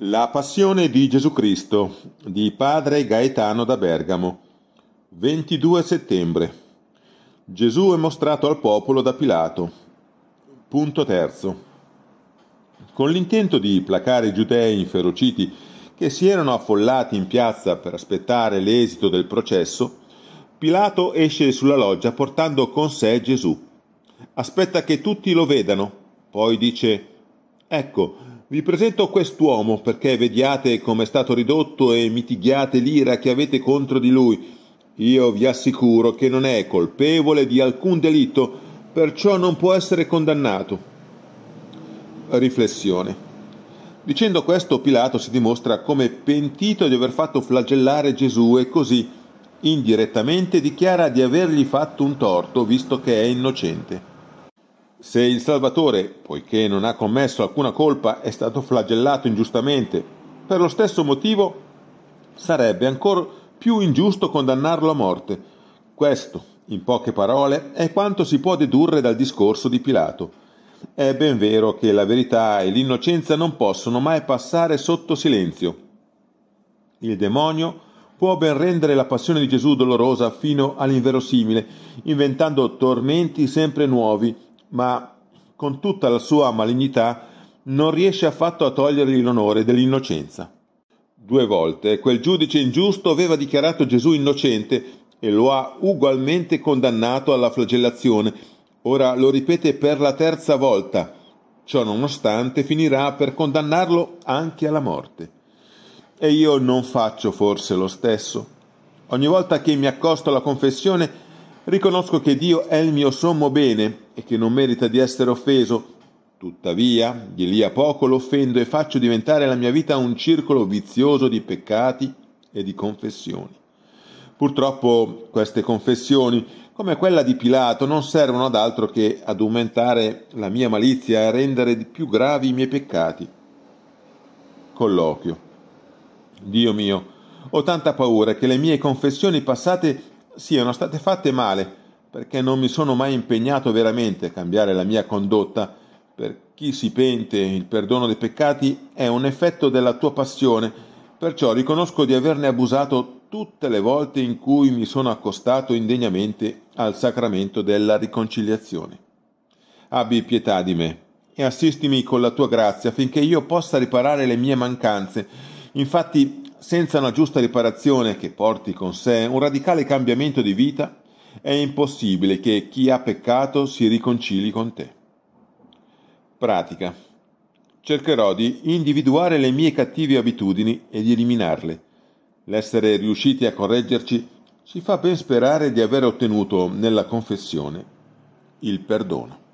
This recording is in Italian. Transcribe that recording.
La Passione di Gesù Cristo di Padre Gaetano da Bergamo 22 settembre Gesù è mostrato al popolo da Pilato Punto terzo Con l'intento di placare i giudei inferociti che si erano affollati in piazza per aspettare l'esito del processo, Pilato esce sulla loggia portando con sé Gesù. Aspetta che tutti lo vedano, poi dice Ecco, vi presento quest'uomo perché vediate come è stato ridotto e mitighiate l'ira che avete contro di lui. Io vi assicuro che non è colpevole di alcun delitto, perciò non può essere condannato. Riflessione. Dicendo questo, Pilato si dimostra come pentito di aver fatto flagellare Gesù e così indirettamente dichiara di avergli fatto un torto, visto che è innocente. Se il Salvatore, poiché non ha commesso alcuna colpa, è stato flagellato ingiustamente, per lo stesso motivo sarebbe ancora più ingiusto condannarlo a morte. Questo, in poche parole, è quanto si può dedurre dal discorso di Pilato. È ben vero che la verità e l'innocenza non possono mai passare sotto silenzio. Il demonio può ben rendere la passione di Gesù dolorosa fino all'inverosimile, inventando tormenti sempre nuovi ma con tutta la sua malignità non riesce affatto a togliergli l'onore dell'innocenza. Due volte quel giudice ingiusto aveva dichiarato Gesù innocente e lo ha ugualmente condannato alla flagellazione. Ora lo ripete per la terza volta. Ciò nonostante finirà per condannarlo anche alla morte. E io non faccio forse lo stesso? Ogni volta che mi accosto alla confessione riconosco che Dio è il mio sommo bene e che non merita di essere offeso. Tuttavia, di lì a poco l'offendo e faccio diventare la mia vita un circolo vizioso di peccati e di confessioni. Purtroppo queste confessioni, come quella di Pilato, non servono ad altro che ad aumentare la mia malizia e a rendere più gravi i miei peccati. Colloquio. Dio mio, ho tanta paura che le mie confessioni passate siano state fatte male perché non mi sono mai impegnato veramente a cambiare la mia condotta. Per chi si pente il perdono dei peccati è un effetto della tua passione, perciò riconosco di averne abusato tutte le volte in cui mi sono accostato indegnamente al sacramento della riconciliazione. Abbi pietà di me e assistimi con la tua grazia finché io possa riparare le mie mancanze. Infatti, senza una giusta riparazione che porti con sé un radicale cambiamento di vita, è impossibile che chi ha peccato si riconcili con te. Pratica. Cercherò di individuare le mie cattive abitudini e di eliminarle. L'essere riusciti a correggerci ci fa ben sperare di aver ottenuto nella confessione il perdono.